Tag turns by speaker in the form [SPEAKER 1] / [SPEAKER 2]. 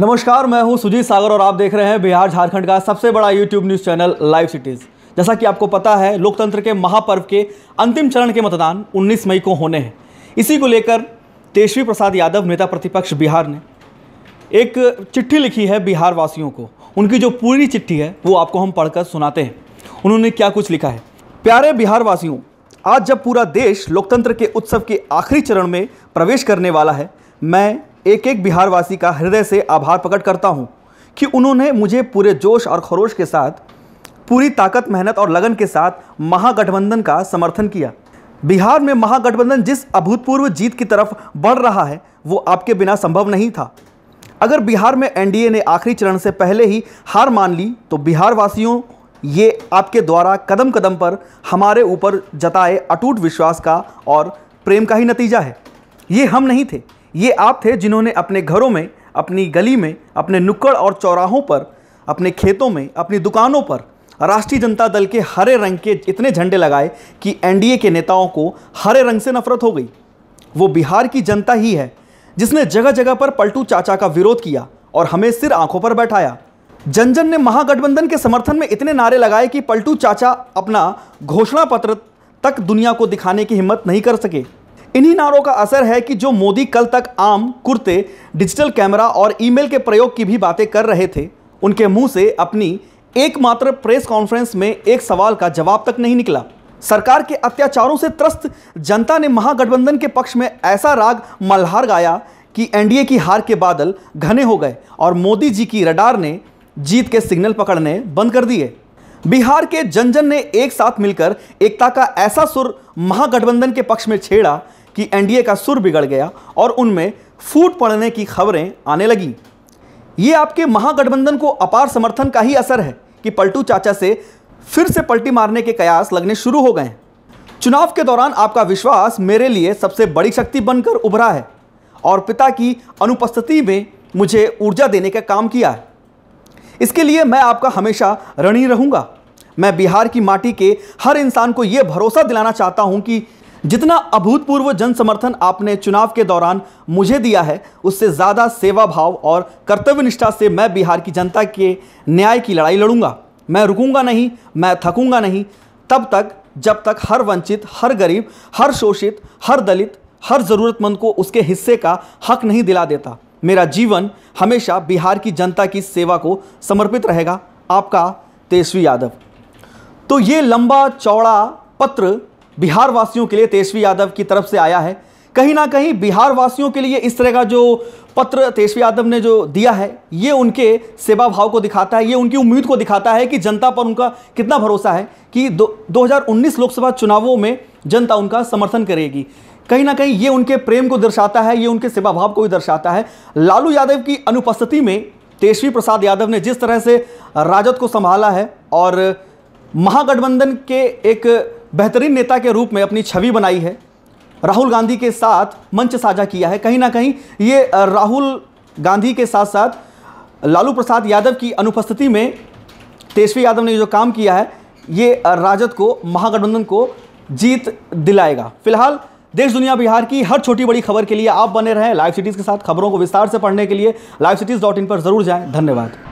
[SPEAKER 1] नमस्कार मैं हूं सुजीत सागर और आप देख रहे हैं बिहार झारखंड का सबसे बड़ा YouTube news channel live cities जैसा कि आपको पता है लोकतंत्र के महापर्व के अंतिम चरण के मतदान 19 मई को होने हैं इसी को लेकर तेजस्वी प्रसाद यादव नेता प्रतिपक्ष बिहार ने एक चिट्ठी लिखी है बिहार वासियों को उनकी जो पूरी चिट्ठी है वो आपको हम पढ़कर सुनाते हैं उन्होंने क्या कुछ लिखा है प्यारे बिहार वासियों आज जब पूरा देश लोकतंत्र के उत्सव के आखिरी चरण में प्रवेश करने वाला है मैं एक एक बिहारवासी का हृदय से आभार प्रकट करता हूँ कि उन्होंने मुझे पूरे जोश और खरोश के साथ पूरी ताकत मेहनत और लगन के साथ महागठबंधन का समर्थन किया बिहार में महागठबंधन जिस अभूतपूर्व जीत की तरफ बढ़ रहा है वो आपके बिना संभव नहीं था अगर बिहार में एनडीए ने आखिरी चरण से पहले ही हार मान ली तो बिहार वासियों ये आपके द्वारा कदम कदम पर हमारे ऊपर जताए अटूट विश्वास का और प्रेम का ही नतीजा है ये हम नहीं थे ये आप थे जिन्होंने अपने घरों में अपनी गली में अपने नुक्कड़ और चौराहों पर अपने खेतों में अपनी दुकानों पर राष्ट्रीय जनता दल के हरे रंग के इतने झंडे लगाए कि एनडीए के नेताओं को हरे रंग से नफरत हो गई वो बिहार की जनता ही है जिसने जगह जगह पर पलटू चाचा का विरोध किया और हमें सिर आंखों पर बैठाया जन जन ने महागठबंधन के समर्थन में इतने नारे लगाए कि पलटू चाचा अपना घोषणा पत्र तक दुनिया को दिखाने की हिम्मत नहीं कर सके इन्हीं नारों का असर है कि जो मोदी कल तक आम कुर्ते डिजिटल कैमरा और ईमेल के प्रयोग की भी बातें कर रहे थे उनके मुंह से अपनी एकमात्र प्रेस कॉन्फ्रेंस में एक सवाल का जवाब तक नहीं निकला सरकार के अत्याचारों से त्रस्त जनता ने महागठबंधन के पक्ष में ऐसा राग मल्हार गाया कि एनडीए की हार के बादल घने हो गए और मोदी जी की रडार ने जीत के सिग्नल पकड़ने बंद कर दिए बिहार के जन जन ने एक साथ मिलकर एकता का ऐसा सुर महागठबंधन के पक्ष में छेड़ा कि एनडीए का सुर बिगड़ गया और उनमें फूट पड़ने की खबरें आने लगी ये आपके महागठबंधन को अपार समर्थन का ही असर है कि पलटू चाचा से फिर से पलटी मारने के कयास लगने शुरू हो गए हैं चुनाव के दौरान आपका विश्वास मेरे लिए सबसे बड़ी शक्ति बनकर उभरा है और पिता की अनुपस्थिति में मुझे ऊर्जा देने का काम किया है इसके लिए मैं आपका हमेशा रणी रहूंगा मैं बिहार की माटी के हर इंसान को ये भरोसा दिलाना चाहता हूं कि जितना अभूतपूर्व जन समर्थन आपने चुनाव के दौरान मुझे दिया है उससे ज़्यादा सेवा भाव और कर्तव्य निष्ठा से मैं बिहार की जनता के न्याय की लड़ाई लड़ूंगा मैं रुकूंगा नहीं मैं थकूंगा नहीं तब तक जब तक हर वंचित हर गरीब हर शोषित हर दलित हर ज़रूरतमंद को उसके हिस्से का हक नहीं दिला देता मेरा जीवन हमेशा बिहार की जनता की सेवा को समर्पित रहेगा आपका तेजस्वी यादव तो ये लंबा चौड़ा पत्र बिहार वासियों के लिए तेजस्वी यादव की तरफ से आया है कहीं ना कहीं बिहार वासियों के लिए इस तरह का जो पत्र तेजस्वी यादव ने जो दिया है ये उनके सेवा भाव को दिखाता है ये उनकी उम्मीद को दिखाता है कि जनता पर उनका कितना भरोसा है कि दो उन्नीस लोकसभा चुनावों में जनता उनका समर्थन करेगी कहीं ना कहीं ये उनके प्रेम को दर्शाता है ये उनके सेवा भाव को भी दर्शाता है लालू यादव की अनुपस्थिति में तेजस्वी प्रसाद यादव ने जिस तरह से राजद को संभाला है और महागठबंधन के एक बेहतरीन नेता के रूप में अपनी छवि बनाई है राहुल गांधी के साथ मंच साझा किया है कहीं ना कहीं ये राहुल गांधी के साथ साथ लालू प्रसाद यादव की अनुपस्थिति में तेजस्वी यादव ने जो काम किया है ये राजद को महागठबंधन को जीत दिलाएगा फिलहाल देश दुनिया बिहार की हर छोटी बड़ी खबर के लिए आप बने रहें लाइव सिटीज़ के साथ खबरों को विस्तार से पढ़ने के लिए लाइव सिटीज़ डॉट इन पर ज़रूर जाएं धन्यवाद